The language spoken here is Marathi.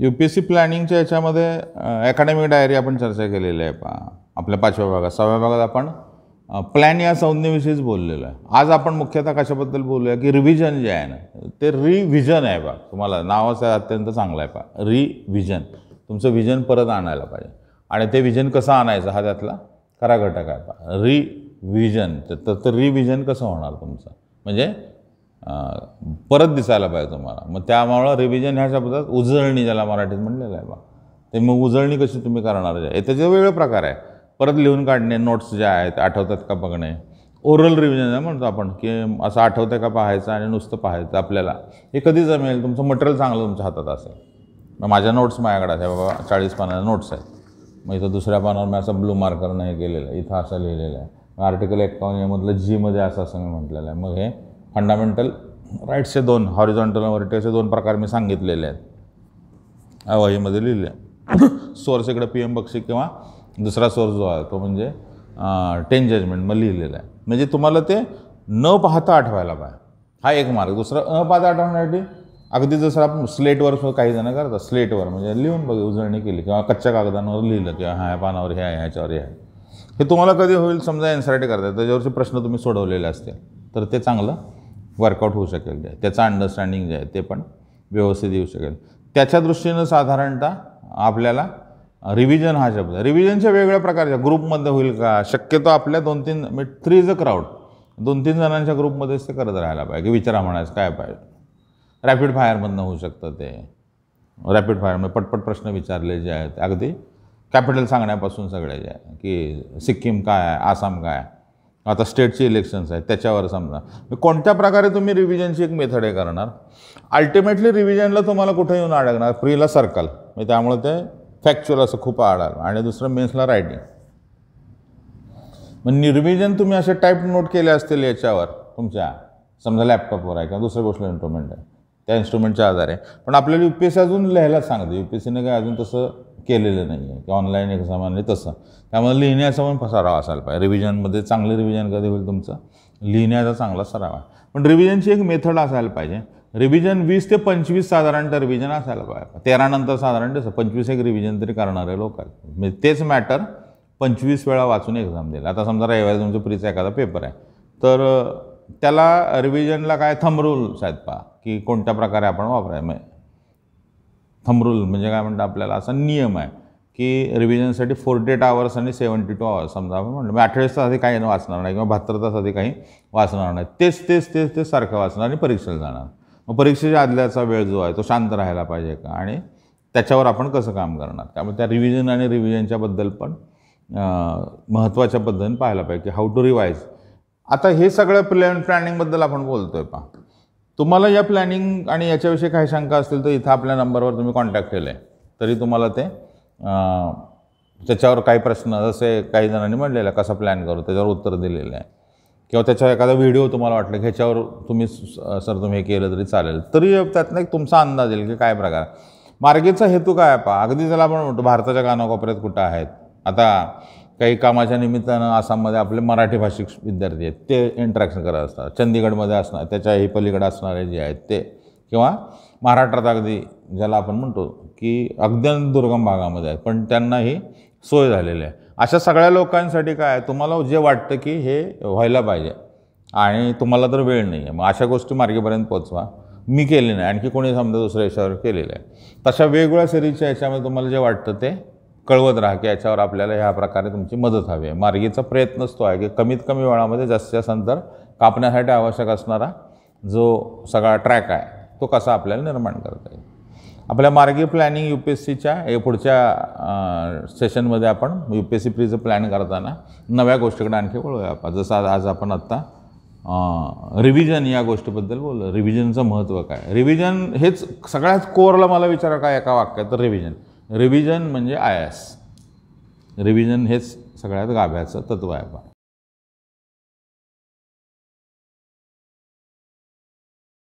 यू पी एस सी प्लॅनिंगच्या याच्यामध्ये अकॅडमिक डायरी आपण चर्चा केलेली आहे पा आपल्या पाचव्या भागात सहाव्या भागात आपण प्लॅन या संज्ञेविषयीच बोललेलो आहे आज आपण मुख्यतः कशाबद्दल बोलूया की रिव्हिजन जे आहे ना ते रिव्हिजन आहे बा तुम्हाला नाव असं अत्यंत चांगलं आहे पा रिव्हिजन तुमचं व्हिजन परत आणायला पाहिजे आणि ते व्हिजन कसं आणायचं हा त्यातला खरा घटक आहे पा रिव्हिजन तर तर रिव्हिजन कसं होणार तुमचं म्हणजे परत दिसायला पाहिजे तुम्हाला मग त्यामुळं रिव्हिजन ह्या शब्दात उजळणी ज्याला मराठीत म्हणलेलं आहे बा ते मग उजळणी कशी तुम्ही करणार आहे त्याचे वेगळे प्रकार आहे परत लिहून काढणे नोट्स जे आहेत आठवतात का बघणे ओरल रिव्हिजन म्हणतो आपण की असं आठवतं का पाहायचं आणि नुसतं पाहायचं आपल्याला हे कधी जमेल तुमचं मटेरियल चांगलं तुमच्या हातात असेल मग माझ्या नोट्स माझ्याकडे आहे बाबा चाळीस पानाच्या नोट्स आहेत मग इथं दुसऱ्या पानावर मी असं ब्लू मार्कर हे केलेलं आहे इथं असं लिहिलेलं आहे आर्टिकल एक्कावन्न यामधलं जीमध्ये असं असं मी म्हटलेलं आहे मग हे फंडामेंटल राईट्सचे दोन हॉरिझॉन्टल असे दोन प्रकार मी सांगितलेले आहेत अवाहीमध्ये लिहिले सोर्स इकडे पी एम बक्षी किंवा दुसरा सोर्स जो आहे तो म्हणजे टेन जजमेंट मग लिहिलेला आहे म्हणजे तुम्हाला ते न पाहता आठवायला पाहिजे हा एक मार्ग दुसरा न पाहता आठवण्यासाठी अगदी जसं आपण स्लेटवर काही जण करतात स्लेटवर म्हणजे लिहून बघ उजळणी केली किंवा कच्च्या कागदांवर लिहिलं किंवा ह्या पानावर हे आहे ह्याच्यावर हे आहे हे तुम्हाला कधी होईल समजा एन्सरटी करतात त्याच्यावरचे प्रश्न तुम्ही सोडवलेले असतील तर ते चांगलं वर्कआउट होऊ शकेल जे त्याचं अंडरस्टँडिंग जे आहे ते पण व्यवस्थित येऊ शकेल त्याच्या दृष्टीनं साधारणतः आपल्याला रिव्हिजन हा शब्द रिव्हिजनच्या वेगवेगळ्या प्रकारच्या ग्रुपमध्ये होईल का शक्यतो आपल्या दोन तीन मी थ्री इज अ क्राऊड दोन तीन जणांच्या ग्रुपमध्येच ते करत राहायला पाहिजे विचारा म्हणायचं काय पाहिजे रॅपिड फायरमधनं होऊ शकतं ते रॅपिड फायरमध्ये पटपट प्रश्न विचारले जे आहेत अगदी कॅपिटल सांगण्यापासून सगळे जे आहे की सिक्कीम काय आहे आसाम काय आहे आता स्टेटची इलेक्शन्स आहेत त्याच्यावर समजा कोणत्या प्रकारे तुम्ही रिव्हिजनची एक मेथड आहे करणार अल्टिमेटली रिव्हिजनला तुम्हाला कुठे येऊन अडकणार फ्रीला सर्कल म्हणजे त्यामुळे ते फॅक्च्युअल असं खूप आडाल आणि दुसरं मेन्सला रायटिंग मग निर्विजन तुम्ही असे टाईप नोट केले असतील याच्यावर तुमच्या समजा लॅपटॉपवर आहे किंवा दुसऱ्या गोष्ट इन्स्ट्रुमेंट आहे त्या इन्स्ट्रुमेंटच्या आधारे पण आपल्याला यू पी एस सी अजून लिहायला सांगते यू पी एस सीने काय अजून तसं केलेलं नाही आहे की ऑनलाईन एक्झाम आणि तसं त्यामुळे लिहिण्याचा पण सराव असायला पाहिजे रिव्हिजनमध्ये चांगले रिव्हिजन कधी होईल तुमचं लिहिण्याचा चांगला सराव आहे पण रिव्हिजनची एक मेथड असायला पाहिजे रिव्हिजन वीस ते पंचवीस साधारणतः रिव्हिजन असायला पाहिजे तेरानंतर साधारण तसं पंचवीस एक रिव्हिजन तरी करणारे लोक आहेत म्हणजे तेच मॅटर पंचवीस वेळा वाचून एक्झाम दिला आता समजा रविवारी तुमचं प्रीचा एखादा पेपर आहे तर त्याला रिव्हिजनला काय थंबरूल्स साहेब पा की कोणत्या प्रकारे आपण वापराय थंबरूल म्हणजे काय म्हणतात आपल्याला असा नियम आहे की रिव्हिजनसाठी फोर्टी एट आवर्स आणि सेवन्टी टू आवर्स समजा आपण म्हणलं मी म्हणजे अठ्ठावीस तास आधी काही वाचणार नाही किंवा बहात्तर तास आधी काही वाचणार नाही तेच तेच तेच तेच सारखं वाचणार आणि परीक्षेला जाणार मग परीक्षेच्या आदल्याचा वेळ जो आहे तो शांत राहायला पाहिजे का आणि त्याच्यावर आपण कसं काम करणार त्यामुळे त्या रिव्हिजन आणि रिव्हिजनच्याबद्दल पण महत्त्वाच्या पद्धतीने पाहायला पाहिजे की हाऊ टू रिवाईज आता हे सगळं प्लॅन प्लॅनिंगबद्दल आपण बोलतो आहे पहा तुम्हाला या प्लॅनिंग आणि याच्याविषयी काही शंका असतील तर इथं आपल्या नंबरवर तुम्ही कॉन्टॅक्ट केलं आहे तरी तुम्हाला ते त्याच्यावर काही प्रश्न जसे काही जणांनी म्हणलेलं कसा प्लॅन करू त्याच्यावर उत्तर दिलेलं आहे किंवा त्याच्या एखादा व्हिडिओ तुम्हाला वाटलं की ह्याच्यावर तुम्ही सर तुम्ही हे केलं तरी चालेल तरी त्यातनं एक तुमचा अंदाज येईल की काय प्रकार मार्गेचा हेतू काय पहा अगदी त्याला आपण म्हणतो भारताच्या कानाकोपऱ्यात कुठं आहेत आता काही कामाच्या निमित्तानं आसाममध्ये आपले मराठी भाषिक विद्यार्थी आहेत ते इंट्रॅक्शन करत असतात चंदीगडमध्ये असणार त्याच्या हे पलीकडे असणारे जे आहेत ते किंवा महाराष्ट्रात अगदी ज्याला आपण म्हणतो की अगदी दुर्गम भागामध्ये आहेत पण त्यांना ही सोय झालेली आहे अशा सगळ्या लोकांसाठी काय तुम्हाला जे वाटतं की हे व्हायला पाहिजे आणि तुम्हाला तर वेळ नाही आहे मग अशा गोष्टी मार्गेपर्यंत पोचवा मी केले नाही आणखी कोणी समजा दुसऱ्या याच्यावर केलेलं आहे तशा वेगवेगळ्या सिरीजच्या याच्यामध्ये तुम्हाला जे वाटतं ते कळवत राहा की याच्यावर आपल्याला ह्या प्रकारे तुमची मदत हवी आहे मार्गीचा प्रयत्नच तो आहे की कमीत कमी वेळामध्ये जास्तीत जास्त अंतर कापण्यासाठी आवश्यक असणारा जो सगळा ट्रॅक आहे तो कसा आपल्याला निर्माण करता येईल आपल्या मार्गी प्लॅनिंग यू पी एस सीच्या पुढच्या सेशनमध्ये आपण यू पी एस सी प्रीचं प्लॅन करताना नव्या गोष्टीकडे आणखी वळूया आपण जसं आज आपण आत्ता रिव्हिजन या गोष्टीबद्दल बोललो रिव्हिजनचं महत्त्व काय रिव्हिजन हेच सगळ्यात कोरला मला विचारा काय एका वाक्यात तर रिव्हिजन रिव्हिजन म्हणजे आयास रिव्हिजन हेच सगळ्यात गाभ्याचं तत्व आहे बा